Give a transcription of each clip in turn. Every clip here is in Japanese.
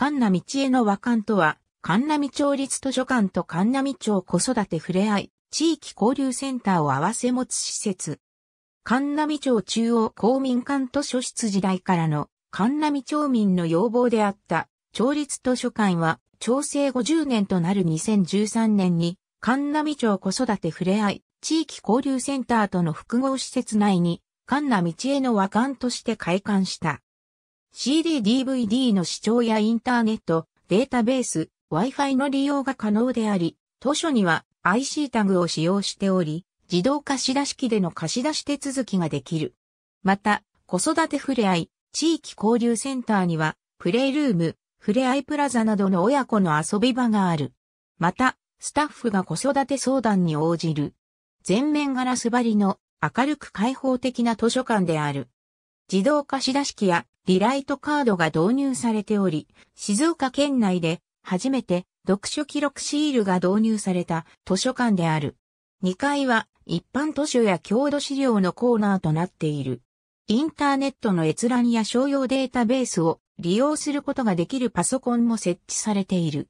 神奈道への和館とは、神奈町立図書館と神奈町子育てふれあい、地域交流センターを合わせ持つ施設。神奈町中央公民館図書室時代からの神奈町民の要望であった町立図書館は、調整50年となる2013年に、神奈町子育てふれあい、地域交流センターとの複合施設内に、神奈道への和館として開館した。CD-DVD の視聴やインターネット、データベース、Wi-Fi の利用が可能であり、当初には IC タグを使用しており、自動貸出機での貸し出し手続きができる。また、子育てふれあい、地域交流センターには、プレイルーム、ふれあいプラザなどの親子の遊び場がある。また、スタッフが子育て相談に応じる。全面ガラス張りの明るく開放的な図書館である。自動貸出機やリライトカードが導入されており、静岡県内で初めて読書記録シールが導入された図書館である。2階は一般図書や郷土資料のコーナーとなっている。インターネットの閲覧や商用データベースを利用することができるパソコンも設置されている。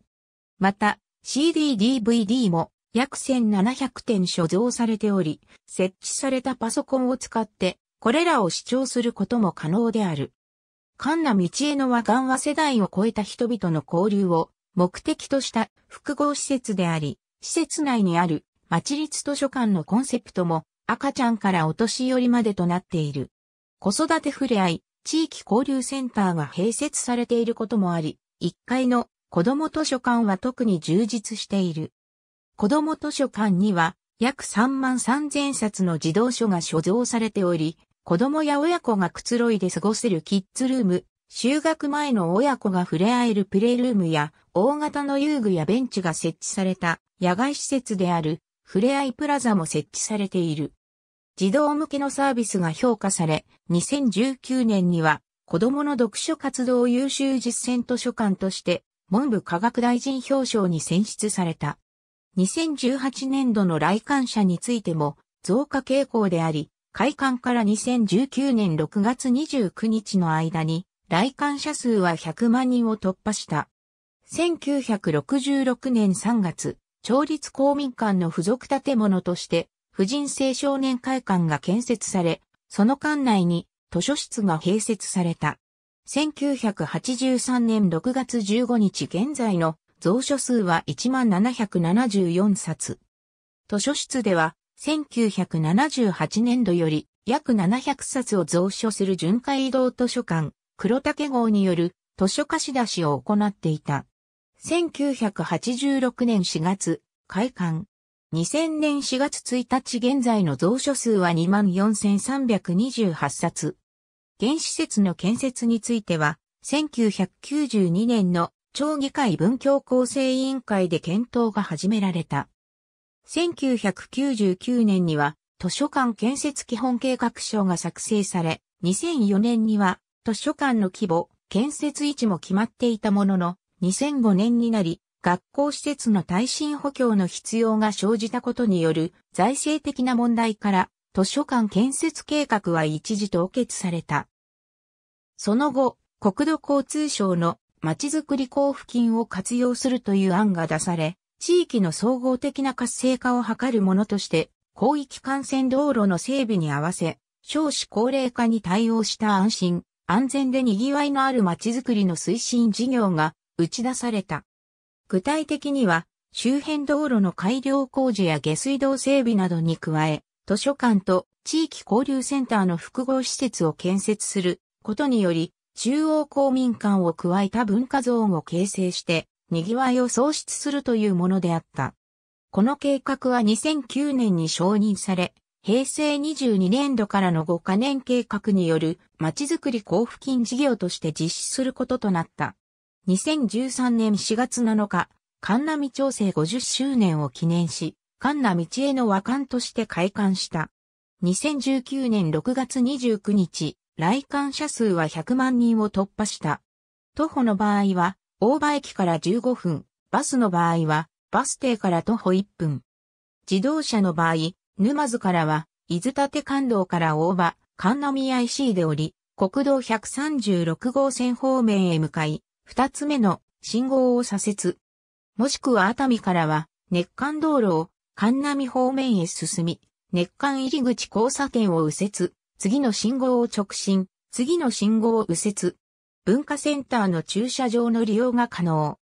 また、CD-DVD も約1700点所蔵されており、設置されたパソコンを使って、これらを視聴することも可能である。んな道への和漢和世代を超えた人々の交流を目的とした複合施設であり、施設内にある町立図書館のコンセプトも赤ちゃんからお年寄りまでとなっている。子育てふれあい、地域交流センターが併設されていることもあり、1階の子供図書館は特に充実している。子供図書館には約3万3000冊の児童書が所蔵されており、子供や親子がくつろいで過ごせるキッズルーム、就学前の親子が触れ合えるプレイルームや、大型の遊具やベンチが設置された野外施設である、ふれあいプラザも設置されている。児童向けのサービスが評価され、2019年には、子供の読書活動優秀実践図書館として、文部科学大臣表彰に選出された。2018年度の来館者についても、増加傾向であり、開館から2019年6月29日の間に、来館者数は100万人を突破した。1966年3月、町立公民館の付属建物として、婦人青少年会館が建設され、その館内に図書室が併設された。1983年6月15日現在の蔵書数は1774冊。図書室では1978年度より約700冊を蔵書する巡回移動図書館、黒竹号による図書貸し出しを行っていた。1986年4月、開館。2000年4月1日現在の蔵書数は24,328冊。原施設の建設については、1992年の町議会文教構成委員会で検討が始められた。1999年には図書館建設基本計画書が作成され、2004年には図書館の規模、建設位置も決まっていたものの、2005年になり、学校施設の耐震補強の必要が生じたことによる財政的な問題から図書館建設計画は一時凍結された。その後、国土交通省のまちづくり交付金を活用するという案が出され、地域の総合的な活性化を図るものとして、広域幹線道路の整備に合わせ、少子高齢化に対応した安心、安全で賑わいのある街づくりの推進事業が打ち出された。具体的には、周辺道路の改良工事や下水道整備などに加え、図書館と地域交流センターの複合施設を建設することにより、中央公民館を加えた文化ゾーンを形成して、賑わいを創出するというものであった。この計画は2009年に承認され、平成22年度からの5カ年計画による街づくり交付金事業として実施することとなった。2013年4月7日、神奈美調整50周年を記念し、神奈道への和館として開館した。2019年6月29日、来館者数は100万人を突破した。徒歩の場合は大場駅から15分、バスの場合は、バス停から徒歩1分。自動車の場合、沼津からは、伊豆立関道から大場、神波 IC で降り、国道136号線方面へ向かい、二つ目の信号を左折。もしくは熱海からは、熱間道路を神波方面へ進み、熱間入口交差点を右折、次の信号を直進、次の信号を右折。文化センターの駐車場の利用が可能。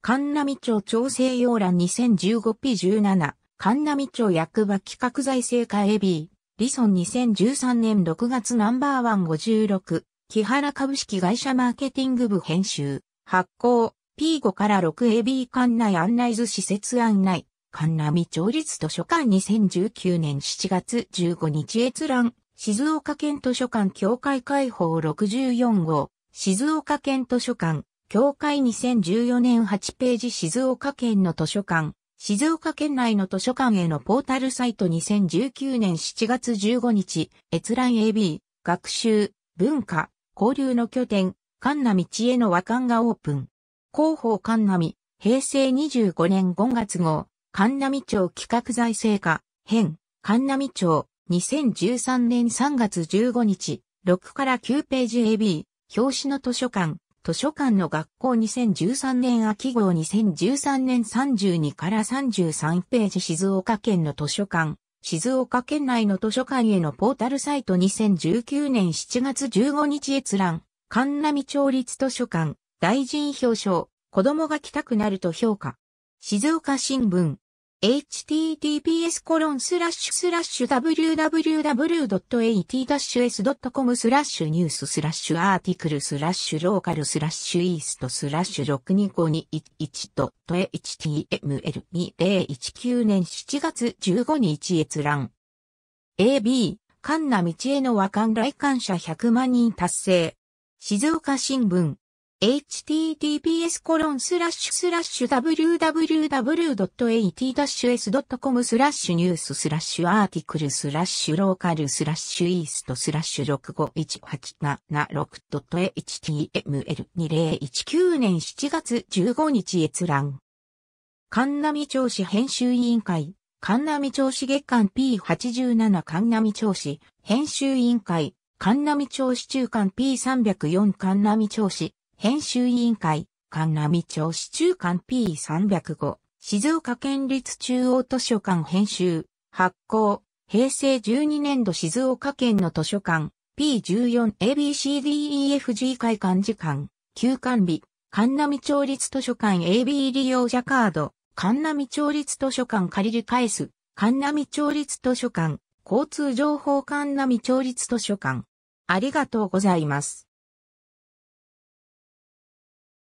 神美町調整要欄 2015P17、神美町役場企画財政課 AB、リソン2013年6月ナンバーワン56、木原株式会社マーケティング部編集、発行、P5 から 6AB 館内案内図施設案内、神美町立図書館2019年7月15日閲覧、静岡県図書館協会開放64号、静岡県図書館、協会2014年8ページ静岡県の図書館、静岡県内の図書館へのポータルサイト2019年7月15日、閲覧 AB、学習、文化、交流の拠点、神奈道への和館がオープン。広報神奈美、平成25年5月号、神奈美町企画財政課、編、神奈美町、2013年3月15日、6から9ページ AB、表紙の図書館、図書館の学校2013年秋号2013年32から33ページ静岡県の図書館、静岡県内の図書館へのポータルサイト2019年7月15日閲覧、神奈美町立図書館、大臣表彰、子供が来たくなると評価。静岡新聞、https コロンスラッシュスラッシュ www.at-s.com スラッシュニューススラッシュアーティクルスラッシュローカルスラッシュイーストスラッシュ62521 .html2019 年7月15日閲覧 AB カンナ道への和感来館者100万人達成静岡新聞 https コロンスラッシュスラッシュ www.at-s.com スラッシュニューススラッシュアーティクルスラッシュローカルスラッシュイーストスラッシュ 651876.html2019 年7月15日閲覧。神波調子編集委員会、神波調子月間 P87 神波調子編集委員会、神波調子中間 P304 神波調子。編集委員会、神並町市中間 P305、静岡県立中央図書館編集、発行、平成12年度静岡県の図書館、P14ABCDEFG 会館時間、休館日、神南町立図書館 AB 利用者カード、神南町立図書館借りる返す、神南町立図書館、交通情報神南町立図書館。ありがとうございます。